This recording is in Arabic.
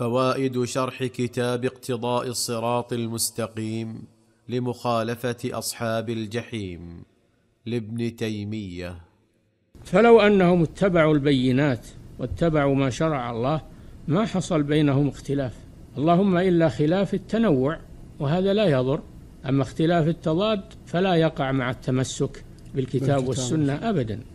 فوائد شرح كتاب اقتضاء الصراط المستقيم لمخالفه اصحاب الجحيم لابن تيميه فلو انهم اتبعوا البينات واتبعوا ما شرع الله ما حصل بينهم اختلاف اللهم الا خلاف التنوع وهذا لا يضر اما اختلاف التضاد فلا يقع مع التمسك بالكتاب والسنه ابدا